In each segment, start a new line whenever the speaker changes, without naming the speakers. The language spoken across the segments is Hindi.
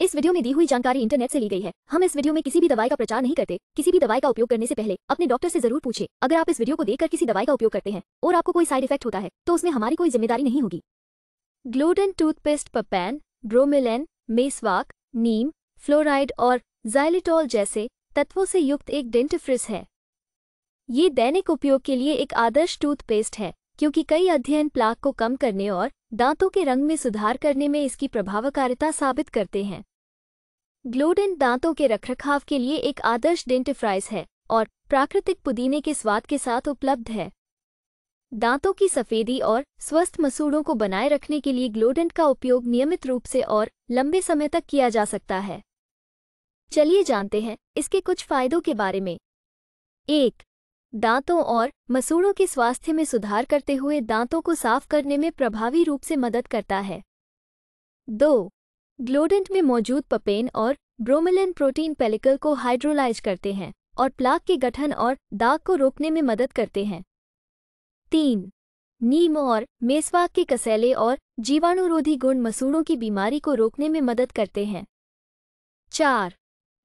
इस वीडियो में दी हुई जानकारी इंटरनेट से ली गई है हम इस वीडियो में किसी भी दवाई का प्रचार नहीं करते किसी भी दवाई का उपयोग करने से पहले अपने डॉक्टर से जरूर पूछे अगर आप इस वीडियो को देखकर किसी दवाई का उपयोग करते हैं और आपको कोई साइड इफेक्ट होता है तो उसमें हमारी कोई जिम्मेदारी नहीं होगी ग्लूटेन टूथपेस्ट पपैन ब्रोमिलेन मेसवाक नीम फ्लोराइड और जाइलेटॉल जैसे तत्वों से युक्त एक डेंटिफ्रिस है ये दैनिक उपयोग के लिए एक आदर्श टूथपेस्ट है क्योंकि कई अध्ययन प्लाक को कम करने और दांतों के रंग में सुधार करने में इसकी प्रभावकारिता साबित करते हैं ग्लोडेंट दांतों के रखरखाव के लिए एक आदर्श डेंटिफ्राइज है और प्राकृतिक पुदीने के स्वाद के साथ उपलब्ध है दांतों की सफेदी और स्वस्थ मसूड़ों को बनाए रखने के लिए ग्लोडेंट का उपयोग नियमित रूप से और लंबे समय तक किया जा सकता है चलिए जानते हैं इसके कुछ फायदों के बारे में एक दांतों और मसूड़ों के स्वास्थ्य में सुधार करते हुए दांतों को साफ करने में प्रभावी रूप से मदद करता है दो ग्लोडेंट में मौजूद पपेन और ब्रोमिलिन प्रोटीन पेलिकल को हाइड्रोलाइज करते हैं और प्लाक के गठन और दाग को रोकने में मदद करते हैं तीन नीम और मेसवाक के कसैले और जीवाणुरोधी गुण मसूड़ों की बीमारी को रोकने में मदद करते हैं चार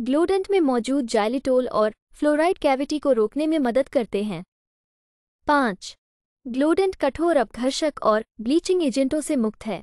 ग्लोडेंट में मौजूद जाइलिटोल और फ्लोराइड कैविटी को रोकने में मदद करते हैं पाँच ग्लोडेंट कठोर अपघर्षक और ब्लीचिंग एजेंटों से मुक्त है